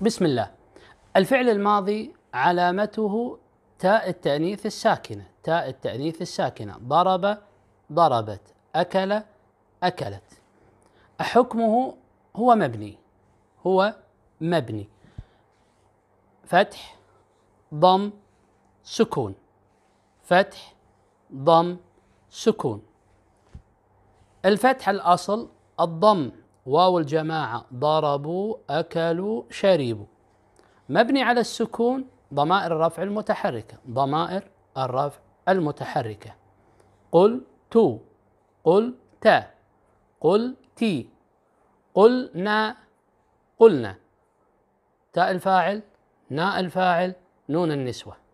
بسم الله الفعل الماضي علامته تاء التأنيث الساكنة تاء التأنيث الساكنة ضرب ضربت أكل أكلت حكمه هو مبني هو مبني فتح ضم سكون فتح ضم سكون الفتح الأصل الضم واو الجماعة ضربوا أكلوا شربوا مبني على السكون ضمائر الرفع المتحركة ضمائر الرفع المتحركة قل تو قل تا قل تي قلنا قلنا تاء الفاعل ناء الفاعل نون النسوه